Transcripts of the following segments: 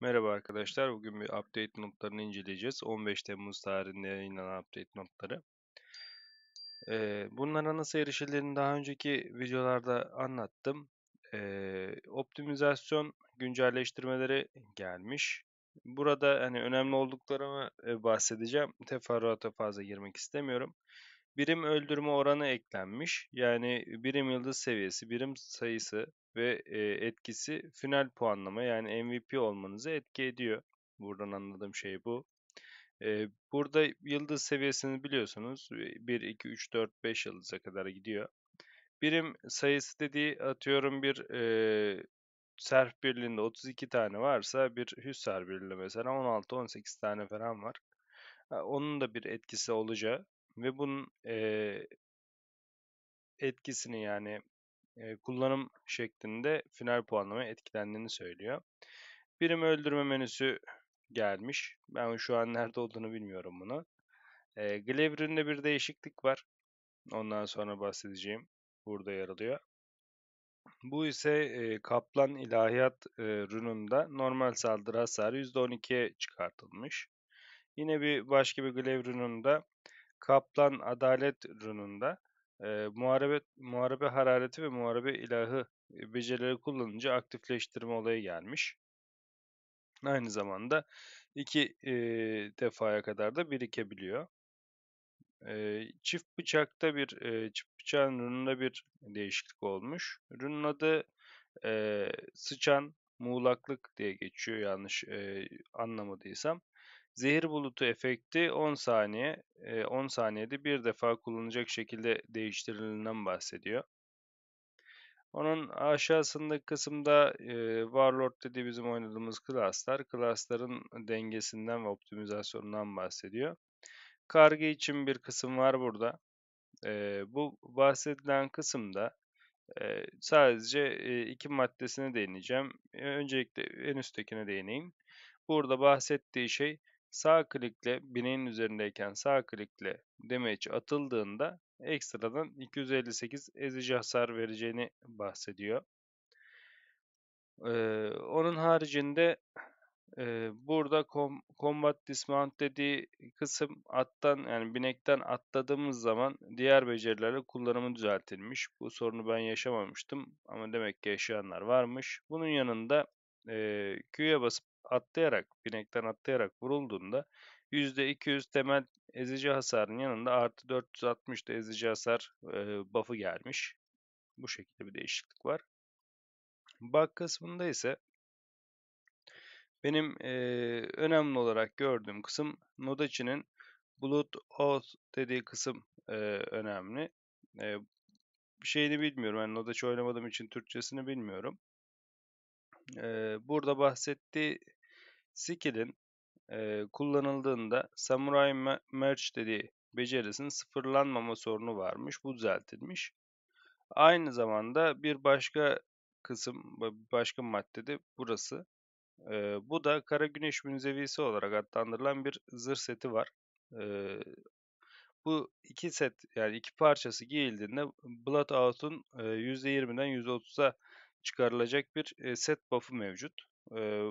Merhaba arkadaşlar. Bugün bir update notlarını inceleyeceğiz. 15 Temmuz tarihinde yayınlanan update notları. bunlara nasıl erişilerini daha önceki videolarda anlattım. optimizasyon güncelleştirmeleri gelmiş. Burada hani önemli olduklarımı bahsedeceğim. Teferruata fazla girmek istemiyorum birim öldürme oranı eklenmiş. Yani e, birim yıldız seviyesi, birim sayısı ve e, etkisi final puanlama yani MVP olmanızı etki ediyor. Buradan anladığım şey bu. E, burada yıldız seviyesini biliyorsunuz. 1, 2, 3, 4, 5 yıldıza kadar gidiyor. Birim sayısı dediği atıyorum bir e, serf birliğinde 32 tane varsa bir hüsar birliğinde mesela 16-18 tane falan var. Onun da bir etkisi olacağı ve bunun e, etkisini yani e, kullanım şeklinde final puanlama etkilendiğini söylüyor. Birim öldürme menüsü gelmiş. Ben şu an nerede olduğunu bilmiyorum bunu. E, Glaive'rinde bir değişiklik var. Ondan sonra bahsedeceğim. Burada yer alıyor. Bu ise e, Kaplan İlahiyat e, rununda normal saldırı hasarı %12'ye çıkartılmış. Yine bir başka bir Glaive rununda Kaplan Adalet Run'unda e, muharebe, muharebe harareti ve muharebe ilahı becerileri kullanınca aktifleştirme olayı gelmiş. Aynı zamanda iki e, defaya kadar da birikebiliyor. E, çift bıçakta bir, e, çift bıçağın rününde bir değişiklik olmuş. Rünün adı e, sıçan, muğlaklık diye geçiyor yanlış e, anlamadıysam. Zehir bulutu efekti 10 saniye, 10 e, saniyede bir defa kullanılacak şekilde değiştirilenden bahsediyor. Onun aşağısındaki kısımda e, Warlord dediği bizim oynadığımız klaslar, klasların dengesinden ve optimizasyonundan bahsediyor. Kargı için bir kısım var burada. E, bu bahsedilen kısımda sadece iki maddesine değineceğim. Öncelikle en üsttekine değineyim. Burada bahsettiği şey sağ klikle bineğin üzerindeyken sağ klikle damage atıldığında ekstradan 258 ezici hasar vereceğini bahsediyor. Ee, onun haricinde e, burada com combat dismount dediği kısım attan yani binekten atladığımız zaman diğer becerilerle kullanımı düzeltilmiş. Bu sorunu ben yaşamamıştım ama demek ki yaşayanlar varmış. Bunun yanında e, Q'ya basıp atlayarak, binekten atlayarak vurulduğunda %200 temel ezici hasarın yanında artı 460 da ezici hasar e, buff'ı gelmiş. Bu şekilde bir değişiklik var. Bug kısmında ise benim e, önemli olarak gördüğüm kısım Nodachi'nin Blood Oath dediği kısım e, önemli. E, şeyini bilmiyorum. Yani Nodachi oynamadığım için Türkçesini bilmiyorum. E, burada bahsettiği skill'in e, kullanıldığında Samurai merch dediği becerisinin sıfırlanmama sorunu varmış. Bu düzeltilmiş. Aynı zamanda bir başka kısım, başka maddede burası. E, bu da Kara Güneş Münzevisi olarak adlandırılan bir zırh seti var. E, bu iki set yani iki parçası giyildiğinde Blood Out'un e, %20'den %30'a çıkarılacak bir e, set buff'ı mevcut. E,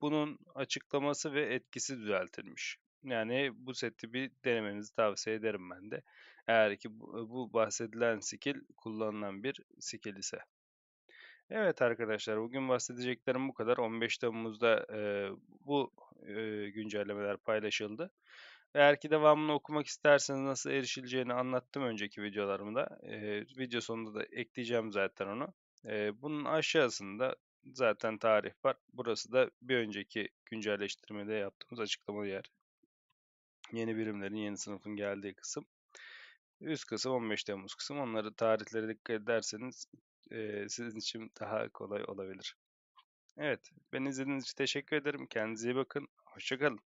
bunun açıklaması ve etkisi düzeltilmiş. Yani bu seti bir denemenizi tavsiye ederim ben de. Eğer ki bu bahsedilen skill kullanılan bir skill ise. Evet arkadaşlar bugün bahsedeceklerim bu kadar. 15 Temmuz'da e, bu e, güncellemeler paylaşıldı. Eğer ki devamını okumak isterseniz nasıl erişileceğini anlattım önceki videolarımda. E, video sonunda da ekleyeceğim zaten onu. E, bunun aşağısında zaten tarih var. Burası da bir önceki güncelleştirmede yaptığımız açıklama yer. Yeni birimlerin, yeni sınıfın geldiği kısım. Üst kısım 15 Temmuz kısım. Onları tarihlere dikkat ederseniz e, sizin için daha kolay olabilir. Evet, beni izlediğiniz için teşekkür ederim. Kendinize iyi bakın. Hoşçakalın.